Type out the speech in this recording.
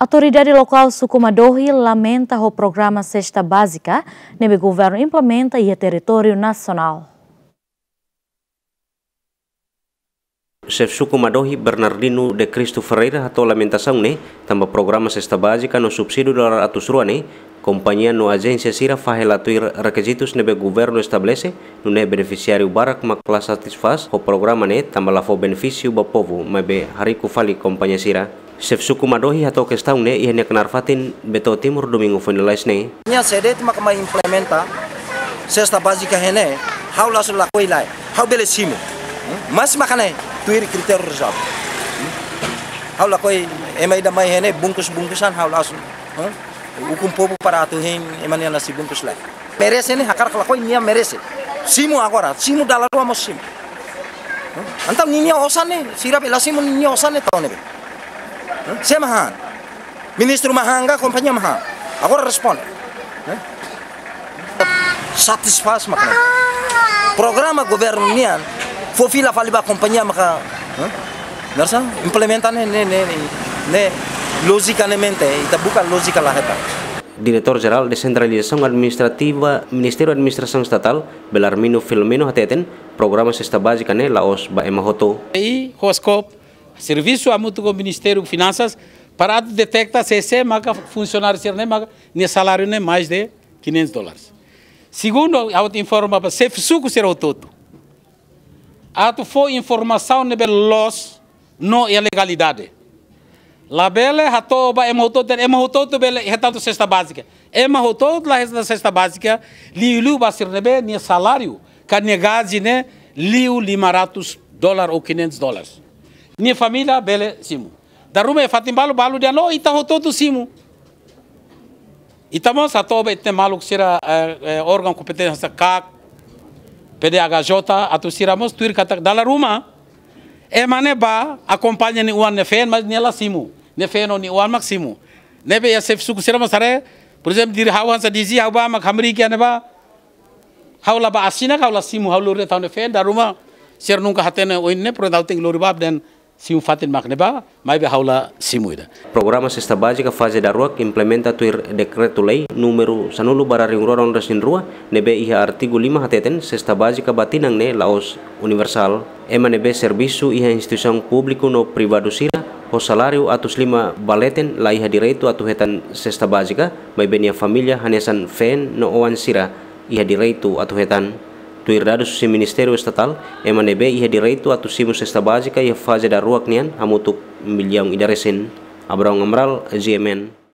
Autoridade local suku Madohi lamenta o programa Sexta Básica, que governo implementa em território nacional. Chef Suku Madohi Bernardino de Cristo Ferreira atau lamentação ne tambah programa sexta básica no subsídio do atus rua ne companhia no agência sira fahelatuir requisitos nebe governo estabelece no ne beneficiário barak makla satisfaz o programa ne tambah lafo benefício ba povo mebe hariku fali companhia sira Chef suku madohi atau ne ihne kenarfatin beto timur domingo ne. Nya sedet tma kama implementa sesta básica hene hau lasu la lai. Hau bele simu. Mas makane tuir kriterio rezab. Hau la koi emai damai hene bungkus-bungkusan hau lasu. Ukum popo para atuhin ana si bungkus lai. Merece ne hakar kala koi nia merese. Simu agora, simu dalaru mo simu. Antau ninia osane, sirap elasimu ninia osane tau nebe. Saya mahal. Ministro enggak, kompanya mahal. Aku respon, ya. Satisfas makanya. Program governo nian, fofila faliba kompanya maka. Darsa, ya. implementan ne ne ne ne mente, ita bukan logika lah Director Direktur de Desentralisasi Administrativa Ministerio Administrasi Estatal, Belarmino Filomeno Hateten, programa sesta básica laos ba emahoto. Ei, Hoskop, serviço a muito com o Ministério de Finanças para detectar se esse é maca funcionário se não é nem salário nem mais de 500 dólares. Segundo, eu te informo para se suco será o todo. Ato foi informação de loss, não é legalidade. Lá bele hatoba é mototo é mototo é retanto cesta básica. É mototo lá resta cesta básica, liulu basir nebe né, nem salário, carne gás né, liu limaratus dólar ou 500 dólares. ni familia bele, simu. Darume e fatim balu balu dia no ita hoto tu simu. Ita mos ato be tem malu sira órgão e, e, pede aga jota atu sira mo stuir kata dala ruma. E mane ba akompanya ni uan nefen mas ni ela simu. Nefen ni uan maksimu. Nebe ya sef suku sira mo are, por exemplo, dir hawan sa dizi hau ba mak hamri kia neba. Haula ba asina kaula simu hau ne tau nefen daruma. Sir nungka hatene ne pro tau lori bab den si o fato de mai be haula simuida. Programa sesta Básica Fase da Rua implementa tuir dekretu lei numero sanulu bara ringroron resin rua, nebe iha artigu 5 hateten baji ka batinang ne laos universal, ema nebe servisu iha institusion publiku no privado sira, ho salario atus lima baleten la iha direitu atu hetan baji ka mai benia familia hanesan fen no oan sira, iha direitu atu hetan Tu herdado se Ministério Estatal, MNB ia direito a tussimo cesta básica e a fase da rua nian amutuk miliang idaresin. e Amral,